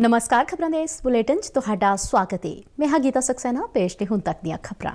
ਨਮਸਕਾਰ ਖਬਰਾਂ ਦੇ ਇਸ ਬੁਲੇਟਿਨ 'ਚ ਤੁਹਾਡਾ ਸਵਾਗਤ ਹੈ ਮੈਂ ਹਾਂ ਗੀਤਾ ਸਕਸੈਨਾ ਪੇਸ਼ ਤੇ ਹੁਣ ਤੱਕ ਦੀਆਂ ਖਬਰਾਂ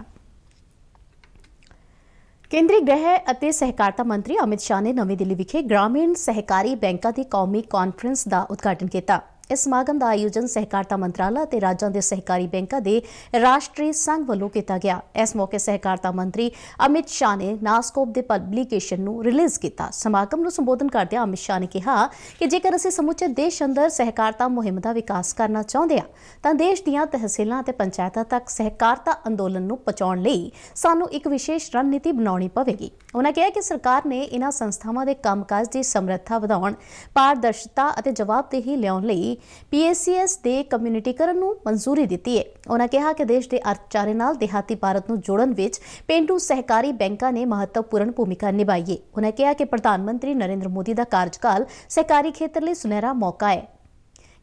ਕੇਂਦਰੀ ਗ੍ਰਹਿ ਅਤੇ ਸਹਿਕਾਰਤਾ ਮੰਤਰੀ ਅਮਿਤ ਸ਼ਾਹ ਨੇ ਨਵੀਂ ਦਿੱਲੀ ਵਿਖੇ ਗ੍ਰਾਮੀਣ ਸਹਿਕਾਰੀ ਬੈਂਕਾਂ ਦੀ ਕੌਮੀ ਕਾਨਫਰੰਸ ਦਾ ਉਦਘਾਟਨ ਕੀਤਾ ਇਸ ਸਮਾਗਮ ਦਾ ਆਯੋਜਨ ਸਹਿਕਾਰਤਾ ਮੰਤਰਾਲਾ ਤੇ ਰਾਜਾਂ ਦੇ ਸਹਿਕਾਰੀ ਬੈਂਕਾਂ ਦੇ ਰਾਸ਼ਟਰੀ ਸੰਘ ਵੱਲੋਂ ਕੀਤਾ ਗਿਆ ਇਸ ਮੌਕੇ ਸਹਿਕਾਰਤਾ ਮੰਤਰੀ ਅਮਿਤ ਸ਼ਾਹ ਨੇ ਨਾਸਕੋਪ ਦੇ ਪਬਲੀਕੇਸ਼ਨ ਨੂੰ ਰਿਲੀਜ਼ ਕੀਤਾ ਸਮਾਗਮ ਨੂੰ ਸੰਬੋਧਨ ਕਰਦਿਆਂ ਅਮਿਤ ਸ਼ਾਹ ਨੇ ਕਿਹਾ ਕਿ ਜੇਕਰ ਅਸੀਂ ਸਮੁੱਚੇ ਦੇਸ਼ ਅੰਦਰ ਸਹਿਕਾਰਤਾ ਮੁਹਿੰਮ ਦਾ ਵਿਕਾਸ ਕਰਨਾ ਚਾਹੁੰਦੇ ਹਾਂ ਤਾਂ ਦੇਸ਼ ਦੀਆਂ ਤਹਿਸੀਲਾਂ ਅਤੇ ਪੰਚਾਇਤਾਂ ਤੱਕ ਸਹਿਕਾਰਤਾ ਅੰਦੋਲਨ ਨੂੰ ਪਹੁੰਚਾਉਣ ਲਈ ਸਾਨੂੰ ਇੱਕ ਵਿਸ਼ੇਸ਼ ਰਣਨੀਤੀ ਬਣਾਉਣੀ ਪਵੇਗੀ ਉਹਨਾਂ ਕਿਹਾ ਕਿ ਸਰਕਾਰ ਨੇ ਇਹਨਾਂ ਸੰਸਥਾਵਾਂ ਦੇ ਕੰਮਕਾਜ ਦੀ ਸਮਰੱਥਾ ਵਧਾਉਣ ਪਾਰਦਰਸ਼ਤਾ ਅਤੇ ਜਵਾਬਦੇਹੀ ਲਿਆਉਣ ਲਈ ਪੀਏਸੀਐਸ ਦੇ ਕਮਿਊਨਿਟੀਕਰਨ ਨੂੰ ਮਨਜ਼ੂਰੀ ਦਿੱਤੀ ਹੈ ਉਹਨਾਂ ਕਿਹਾ ਕਿ ਦੇਸ਼ ਦੇ ਅਰਥਚਾਰੇ ਨਾਲ ਦਿਹਾਤੀ ਭਾਰਤ ਨੂੰ ਜੋੜਨ ਵਿੱਚ ਪਿੰਡੂ ਸਹਿਕਾਰੀ ਬੈਂਕਾਂ ਨੇ ਮਹੱਤਵਪੂਰਨ ਭੂਮਿਕਾ ਨਿਭਾਈ ਹੈ ਉਹਨਾਂ ਕਿਹਾ ਕਿ ਪ੍ਰਧਾਨ ਮੰਤਰੀ ਨਰਿੰਦਰ ਮੋਦੀ ਦਾ ਕਾਰਜਕਾਲ ਸਹਿਕਾਰੀ ਖੇਤਰ ਲਈ ਸੁਨਹਿਰਾ ਮੌਕਾ ਹੈ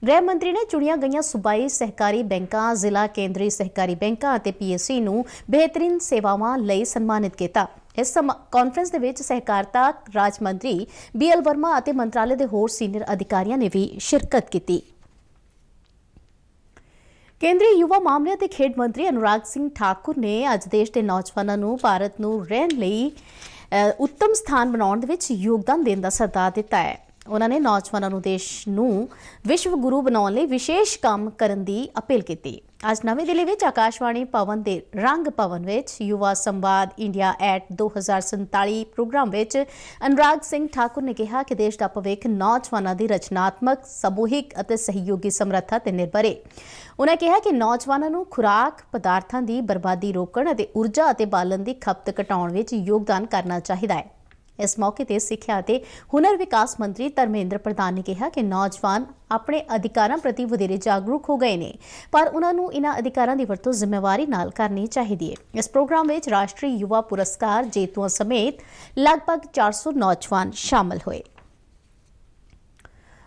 ਗ੍ਰਹਿ ਮੰਤਰੀ ਨੇ ਚੁਣੀਆਂ ਗਈਆਂ ਸੂਬਾਈ ਸਹਿਕਾਰੀ ਬੈਂਕਾਂ ਜ਼ਿਲ੍ਹਾ ਕੇਂਦਰੀ ਸਹਿਕਾਰੀ ਬੈਂਕਾਂ ਅਤੇ ਪੀਐਸਸੀ ਨੂੰ ਬਿਹਤਰੀਨ ਸੇਵਾਵਾਂ ਲਈ ਸਨਮਾਨਿਤ ਕੀਤਾ ਇਸ ਕਾਨਫਰੰਸ ਦੇ ਵਿੱਚ ਸਹਿਕਾਰਤਾ ਰਾਜ ਮੰਤਰੀ ਬੀਐਲ ਵਰਮਾ ਅਤੇ ਮੰਤਰਾਲੇ ਦੇ ਹੋਰ ਸੀਨੀਅਰ ਅਧਿਕਾਰੀਆਂ ਨੇ ਵੀ ਸ਼ਿਰਕਤ ਕੀਤੀ ਕੇਂਦਰੀ ਯੁਵਾ ਮਾਮਲਿਆਂ ਤੇ ਖੇਡ ਮੰਤਰੀ ਅਨੁਰਾਗ ਸਿੰਘ ਠਾਕੁਰ ਨੇ ਅੱਜ ਦੇਸ਼ ਦੇ ਨੌਜਵਾਨਾਂ ਨੂੰ ਭਾਰਤ ਨੂੰ ਰਹਿਣ ਲਈ ਉੱਤਮ ਸਥਾਨ ਬਣਾਉਣ ਦੇ ਵਿੱਚ ਯੋਗਦਾਨ ਦੇਣ ਦਾ ਸੱਦਾ ਦਿੱਤਾ ਹੈ ਉਹਨਾਂ ਨੇ ਨੌਜਵਾਨਾਂ ਨੂੰ ਦੇਸ਼ ਨੂੰ ਵਿਸ਼ਵ ਗੁਰੂ ਬਣਾਉਣ ਲਈ ਵਿਸ਼ੇਸ਼ ਕੰਮ ਕਰਨ ਦੀ ਅਪੀਲ ਕੀਤੀ ਅੱਜ ਨਵੀਂ ਦਿੱਲੀ ਵਿੱਚ ਆਕਾਸ਼ਵਾਣੀ ਭਵਨ ਦੇ ਰੰਗ ਭਵਨ ਵਿੱਚ ਯੁਵਾ ਸੰਵਾਦ ਇੰਡੀਆ ਐਟ 2047 ਪ੍ਰੋਗਰਾਮ ਵਿੱਚ ਅਨੁਰਾਗ ਸਿੰਘ ਠਾਕੁਰ ਨੇ ਕਿਹਾ ਕਿ ਦੇਸ਼ ਦਾ ਭਵਿੱਖ ਨੌਜਵਾਨਾਂ ਦੀ ਰਚਨਾਤਮਕ ਸਮੂਹਿਕ ਅਤੇ ਸਹਿਯੋਗੀ ਸਮਰੱਥਾ ਤੇ ਨਿਰਭਰ ਹੈ ਉਹਨਾਂ ਕਿਹਾ ਕਿ ਨੌਜਵਾਨਾਂ ਨੂੰ ਖੁਰਾਕ ਪਦਾਰਥਾਂ ਦੀ ਬਰਬਾਦੀ ਰੋਕਣ ਅਤੇ ਊਰਜਾ ਅਤੇ ਬਾਲਣ ਦੀ ਖਪਤ ਘਟਾਉਣ ਵਿੱਚ ਯੋਗਦਾਨ ਕਰਨਾ ਚਾਹੀਦਾ ਹੈ ਇਸ ਮੌਕੇ ਤੇ ਸਿੱਖਿਆ ਤੇ ਹੁਨਰ ਵਿਕਾਸ ਮੰਤਰੀ ਧਰਮੇਂਦਰ ਪ੍ਰਧਾਨ ਨੇ ਕਿਹਾ ਕਿ ਨੌਜਵਾਨ ਆਪਣੇ ਅਧਿਕਾਰਾਂ ਪ੍ਰਤੀ ਵਧੇਰੇ ਜਾਗਰੂਕ ਹੋ ਗਏ ਨੇ ਪਰ ਉਹਨਾਂ ਨੂੰ ਇਹਨਾਂ ਅਧਿਕਾਰਾਂ ਦੀ ਵਰਤੋਂ ਜ਼ਿੰਮੇਵਾਰੀ ਨਾਲ ਕਰਨੀ ਚਾਹੀਦੀ ਹੈ ਇਸ ਪ੍ਰੋਗਰਾਮ ਵਿੱਚ ਰਾਸ਼ਟਰੀ ਯੁਵਾ ਪੁਰਸਕਾਰ ਜੇਤੂਆਂ ਸਮੇਤ ਲਗਭਗ 400 ਨੌਜਵਾਨ ਸ਼ਾਮਲ ਹੋਏ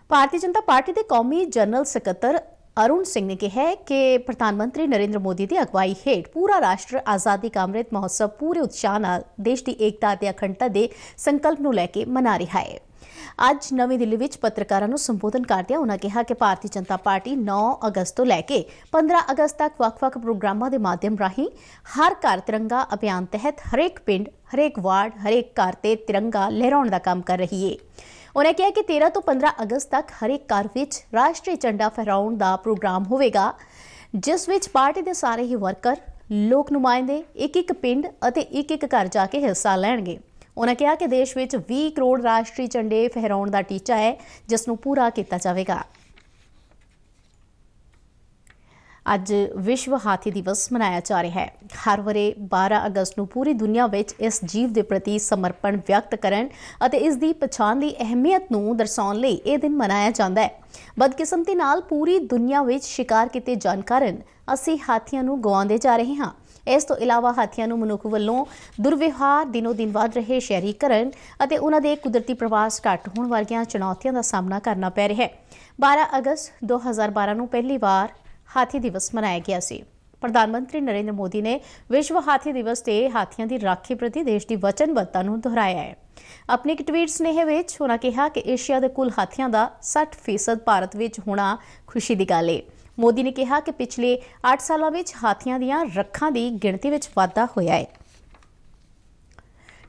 ਭਾਰਤੀ ਜਨਤਾ ਪਾਰਟੀ ਦੇ ਕੌਮੀ ਜਨਰਲ ਸਕੱਤਰ ਅਰੁਣ ਸਿੰਘ ਨੇ ਕਿਹਾ ਕਿ ਪ੍ਰਧਾਨ ਮੰਤਰੀ ਨਰਿੰਦਰ ਮੋਦੀ ਦੀ ਅਗਵਾਈ ਹੇਠ ਪੂਰਾ ਰਾਸ਼ਟਰ ਆਜ਼ਾਦੀ ਕਾ ਅੰਮ੍ਰਿਤ ਮਹੋਤਸਵ ਪੂਰੇ ਉਤਸ਼ਾਹ ਨਾਲ ਦੇਸ਼ ਦੀ ਏਕਤਾ ਤੇ ਅਖੰਡਤਾ ਦੇ ਸੰਕਲਪ ਨੂੰ ਲੈ ਕੇ ਮਨਾ ਰਿਹਾ ਹੈ। ਅੱਜ ਨਵੀਂ ਦਿੱਲੀ ਵਿੱਚ ਪੱਤਰਕਾਰਾਂ ਨੂੰ ਸੰਬੋਧਨ ਕਰਦਿਆਂ ਉਹਨਾਂ ਕਿਹਾ ਕਿ ਭਾਰਤੀ ਜਨਤਾ ਪਾਰਟੀ 9 ਅਗਸਤ ਤੋਂ ਲੈ ਕੇ 15 ਅਗਸਤ ਤੱਕ ਵੱਖ-ਵੱਖ ਪ੍ਰੋਗਰਾਮਾਂ ਦੇ ਮਾਧਿਅਮ ਰਾਹੀਂ ਹਰ ਘਰ ਤਿਰੰਗਾ ਅਭਿਆਨ ਤਹਿਤ ਹਰੇਕ ਪਿੰਡ, ਹਰੇਕ ਵਾਰਡ, ਹਰੇਕ ਘਰ ਤੇ ਤਿਰੰਗਾ ਲਹਿਰਾਉਣ ਦਾ ਕੰਮ ਕਰ ਰਹੀ ਹੈ। ਉਹਨੇ ਕਿਹਾ ਕਿ 13 ਤੋਂ 15 ਅਗਸਤ ਤੱਕ ਹਰੇਕ ਘਰ ਵਿੱਚ ਰਾਸ਼ਟਰੀ ਝੰਡਾ ਫਹਿਰਾਉਣ ਦਾ ਪ੍ਰੋਗਰਾਮ ਹੋਵੇਗਾ ਜਿਸ ਵਿੱਚ ਪਾਰਟੀ ਦੇ ਸਾਰੇ ਹੀ ਵਰਕਰ ਲੋਕ ਨੁਮਾਇੰਦੇ ਇੱਕ ਇੱਕ ਪਿੰਡ ਅਤੇ ਇੱਕ ਇੱਕ ਘਰ ਜਾ ਕੇ ਹਿੱਸਾ ਲੈਣਗੇ ਉਹਨਾਂ ਕਿਹਾ ਕਿ ਦੇਸ਼ ਵਿੱਚ 20 ਕਰੋੜ ਰਾਸ਼ਟਰੀ ਝੰਡੇ ਫਹਿਰਾਉਣ ਦਾ ਟੀਚਾ ਹੈ ਜਿਸ ਨੂੰ ਪੂਰਾ ਕੀਤਾ ਜਾਵੇਗਾ ਅੱਜ ਵਿਸ਼ਵ ਹਾਥੀ ਦਿਵਸ ਮਨਾਇਆ ਜਾ ਰਿਹਾ ਹੈ ਹਰ ਵਰੇ 12 ਅਗਸਤ ਨੂੰ ਪੂਰੀ ਦੁਨੀਆ ਵਿੱਚ ਇਸ ਜੀਵ ਦੇ ਪ੍ਰਤੀ ਸਮਰਪਣ ਵਿਅਕਤ ਕਰਨ ਅਤੇ ਇਸ ਦੀ ਪਛਾਣ ਦੀ ਅਹਿਮੀਅਤ ਨੂੰ ਦਰਸਾਉਣ ਲਈ ਇਹ ਦਿਨ ਮਨਾਇਆ ਜਾਂਦਾ ਹੈ ਬਦਕਿਸਮਤੀ ਨਾਲ ਪੂਰੀ ਦੁਨੀਆ ਵਿੱਚ ਸ਼ਿਕਾਰ ਕੀਤੇ ਜਾਣ ਕਾਰਨ ਅਸੀਂ ਹਾਥੀਆਂ ਨੂੰ ਗਵਾਉਂਦੇ ਜਾ ਰਹੇ ਹਾਂ ਇਸ ਤੋਂ ਇਲਾਵਾ ਹਾਥੀਆਂ ਨੂੰ ਮਨੁੱਖ ਵੱਲੋਂ ਦੁਰਵਿਵਹਾਰ ਦਿਨੋ ਦਿਨ ਵੱਧ ਰਹੇ ਸ਼ਹਿਰੀਕਰਨ ਅਤੇ ਉਹਨਾਂ ਦੇ ਕੁਦਰਤੀ ਪ੍ਰਵਾਸ ਘਟ ਹੋਣ ਵਰਗੀਆਂ ਚੁਣੌਤੀਆਂ ਦਾ ਸਾਹਮਣਾ ਕਰਨਾ ਪੈ ਰਿਹਾ ਹੈ 12 ਅਗਸਤ 2012 ਨੂੰ ਪਹਿਲੀ ਵਾਰ ਹਾਥੀ ਦਿਵਸ ਮਨਾਇਆ ਗਿਆ ਸੀ ਪ੍ਰਧਾਨ ਮੰਤਰੀ ਨਰਿੰਦਰ ਮੋਦੀ ਨੇ ਵਿਸ਼ਵ ਹਾਥੀ ਦਿਵਸ ਤੇ ਹਾਥੀਆਂ ਦੀ ਰਾਖੀ ਪ੍ਰਤੀ ਦੇਸ਼ ਦੀ ਵਚਨਬੱਧਤਾ ਨੂੰ ਦੁਹਰਾਇਆ ਹੈ ਆਪਣੇ ਇੱਕ ਟਵੀਟ ਸਨੇਹ ਵਿੱਚ ਉਹਨਾਂ ਕਿਹਾ ਕਿ ਏਸ਼ੀਆ ਦੇ ਕੁੱਲ ਹਾਥੀਆਂ ਦਾ 60% ਭਾਰਤ ਵਿੱਚ ਹੋਣਾ ਖੁਸ਼ੀ ਦੀ ਗੱਲ ਹੈ ਮੋਦੀ ਨੇ ਕਿਹਾ ਕਿ ਪਿਛਲੇ 8 ਸਾਲਾਂ ਵਿੱਚ ਹਾਥੀਆਂ ਦੀਆਂ ਰੱਖਾਂ ਦੀ ਗਿਣਤੀ ਵਿੱਚ ਵਾਧਾ ਹੋਇਆ ਹੈ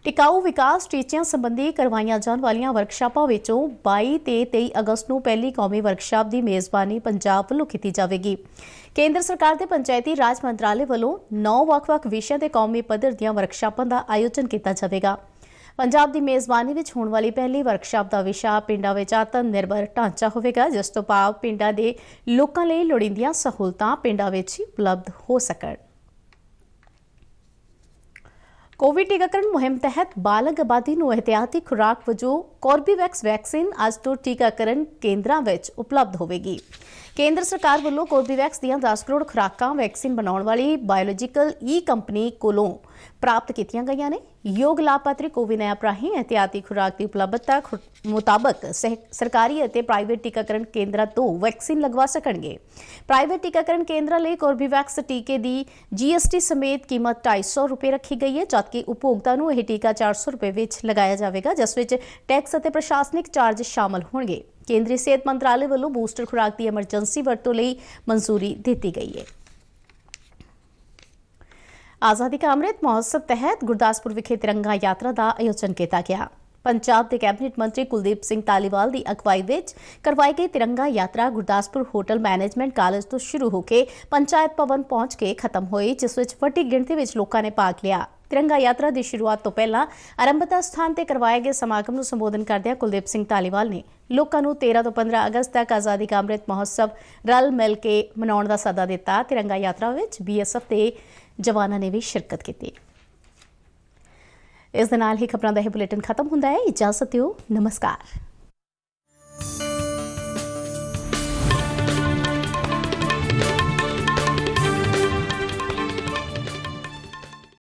ਟਿਕਾਊ ਵਿਕਾਸ ਟੀਚਿਆਂ ਸੰਬੰਧੀ ਕਰਵਾਈਆਂ ਜਾਣ ਵਾਲੀਆਂ ਵਰਕਸ਼ਾਪਾਂ ਵਿੱਚੋਂ 22 ਤੇ 23 ਅਗਸਤ ਨੂੰ ਪਹਿਲੀ ਕੌਮੀ ਵਰਕਸ਼ਾਪ ਦੀ ਮੇਜ਼ਬਾਨੀ ਪੰਜਾਬ ਵੱਲੋਂ ਕੀਤੀ ਜਾਵੇਗੀ ਕੇਂਦਰ ਸਰਕਾਰ ਦੇ ਪੰਚਾਇਤੀ ਰਾਜ ਮੰਤਰਾਲੇ ਵੱਲੋਂ 9 ਵੱਖ-ਵੱਖ ਵਿਸ਼ਿਆਂ ਤੇ ਕੌਮੀ ਪੱਧਰ ਦੀਆਂ ਵਰਕਸ਼ਾਪਾਂ ਦਾ ਆਯੋਜਨ ਕੀਤਾ ਜਾਵੇਗਾ ਪੰਜਾਬ ਦੀ ਮੇਜ਼ਬਾਨੀ ਵਿੱਚ ਹੋਣ ਵਾਲੀ ਪਹਿਲੀ ਵਰਕਸ਼ਾਪ ਦਾ ਵਿਸ਼ਾ ਪਿੰਡਾਂ ਵਿੱਚ ਆਤਮ ਨਿਰਭਰ ਢਾਂਚਾ ਹੋਵੇਗਾ ਜਿਸ ਤੋਂ ਭਾਵ ਪਿੰਡਾਂ ਦੇ ਲੋਕਾਂ ਲਈ ਲੋੜੀਂਦੀਆਂ ਸਹੂਲਤਾਂ ਪਿੰਡਾਂ ਵਿੱਚ ਹੀ ਉਪਲਬਧ ਹੋ ਸਕਣ ਕੋਵਿਡ ਟੀਕਾਕਰਨ ਮੁਹਿੰਮ ਤਹਿਤ ਬਾਲਗ ਆਬਾਦੀ ਨੂੰ ਇhtiyati ਖੁਰਾਕ ਵਜੋਂ ਕੋਰਬੀਵੈਕਸ ਵੈਕਸੀਨ ਅੱਜ ਤੋਂ ਟੀਕਾਕਰਨ ਕੇਂਦਰਾਂ ਵਿੱਚ ਉਪਲਬਧ ਹੋਵੇਗੀ ਕੇਂਦਰ ਸਰਕਾਰ ਵੱਲੋਂ ਕੋਰਬੀਵੈਕਸ ਦੀਆਂ 10 ਕਰੋੜ ਖੁਰਾਕਾਂ ਵੈਕਸੀਨ ਬਣਾਉਣ ਵਾਲੀ ਬਾਇਓਲੋਜੀਕਲ ਈ ਕੰਪਨੀ ਕੋਲੋਂ ਪ੍ਰਾਪਤ ਕੀਤੀਆਂ ਗਈਆਂ ਨੇ ਯੋਗ ਲਾਭਪਾਤਰੀ ਕੋਵਿਨ ਐਪ ਰਾਹੀਂ ਇਤਿਆਤੀ ਖੁਰਾਕ ਦੀ ਉਪਲਬਧਤਾ ਮੁਤਾਬਕ ਸਰਕਾਰੀ ਅਤੇ ਪ੍ਰਾਈਵੇਟ ਟੀਕਾਕਰਨ ਕੇਂਦਰਾਂ ਤੋਂ ਵੈਕਸੀਨ ਲਗਵਾ ਸਕਣਗੇ ਪ੍ਰਾਈਵੇਟ ਟੀਕਾਕਰਨ ਕੇਂਦਰਾਂ ਲਈ ਕੋਰਬੀਵੈਕਸ ਟੀਕੇ ਦੀ ਜੀਐਸਟੀ ਸਮੇਤ ਕੀਮਤ 250 ਰੁਪਏ ਰੱਖੀ ਗਈ ਹੈ ਜਦਕਿ ਉਪਭੋਗਤਾ ਨੂੰ ਇਹ ਟੀਕਾ 400 ਰੁਪਏ ਵਿੱਚ ਲਗਾਇਆ ਜਾਵੇਗਾ ਜਿਸ ਵਿੱਚ ਟੈਕਸ ਅਤੇ ਪ੍ਰਸ਼ਾਸਨਿਕ ਚਾਰਜ ਸ਼ਾਮਲ ਹੋਣਗੇ ਕੇਂਦਰੀ ਸਿਹਤ ਮੰਤਰਾਲੇ ਵੱਲੋਂ ਬੂਸਟਰ ਖੁਰਾਕ ਦੀ ਐਮਰਜੈਂਸੀ ਵਰਤੋਂ ਲਈ ਮਨਜ਼ੂਰੀ ਦਿੱਤੀ ਗਈ ਹੈ ਆਜ਼ਾਦੀ ਕਾ ਅੰਮ੍ਰਿਤ ਮਹੋਤਸਵ ਤਹਿਤ ਗੁਰਦਾਸਪੁਰ ਵਿਖੇ ਤਿਰੰਗਾ ਯਾਤਰਾ ਦਾ ਆਯੋਜਨ ਕੀਤਾ ਗਿਆ ਪੰਜਾਬ ਦੇ ਕੈਬਨਿਟ ਮੰਤਰੀ ਕੁਲਦੀਪ ਸਿੰਘ ਤਾਲੀਵਾਲ ਦੀ ਅਗਵਾਈ ਵਿੱਚ ਕਰਵਾਈ ਗਈ ਤਿਰੰਗਾ ਯਾਤਰਾ ਗੁਰਦਾਸਪੁਰ ਹੋਟਲ ਮੈਨੇਜਮੈਂਟ ਕਾਲਜ ਤੋਂ ਸ਼ੁਰੂ ਹੋ ਕੇ ਪੰਚਾਇਤ ਭਵਨ ਪਹੁੰਚ ਕੇ ਖਤਮ ਹੋਈ ਜਿਸ ਵਿੱਚ ਵੱਡੀ ਗਿਣਤੀ ਵਿੱਚ ਲੋਕਾਂ ਨੇ ਭਾਗ ਲਿਆ ਤਿਰੰਗਾ ਯਾਤਰਾ ਦੀ ਸ਼ੁਰੂਆਤ ਤੋਂ ਪਹਿਲਾਂ ਅਰੰਭਤਾ ਸਥਾਨ ਤੇ ਕਰਵਾਏ ਗਏ ਸਮਾਗਮ ਨੂੰ ਸੰਬੋਧਨ ਕਰਦਿਆਂ ਕੁਲਦੀਪ ਸਿੰਘ ਤਾਲੀਵਾਲ ਨੇ ਲੋਕਾਂ ਨੂੰ 13 ਤੋਂ 15 ਅਗਸਤ ਤੱਕ ਆਜ਼ਾਦੀ ਕਾ ਅੰਮ੍ਰਿਤ ਮਹੋਤਸਵ ਰਲ ਮਿਲ ਕੇ ਮਨਾਉਣ ਦਾ ਸੱਦਾ ਦਿੱਤਾ ਤਿਰੰਗਾ ਯਾਤਰਾ ਵਿੱਚ ਬੀਐਸਐਫ ਦੇ ਜਵਾਨਾਂ ਨੇ ਵੀ ਸ਼ਿਰਕਤ ਕੀਤੀ ਇਸ ਦੇ ਨਾਲ ਹੀ ਖਬਰਾਂ ਦਾ ਇਹ ਬੁਲੇਟਿਨ ਖਤਮ ਹੁੰਦਾ ਹੈ ਇਜਾਜ਼ਤ ਦਿਓ ਨਮਸਕਾਰ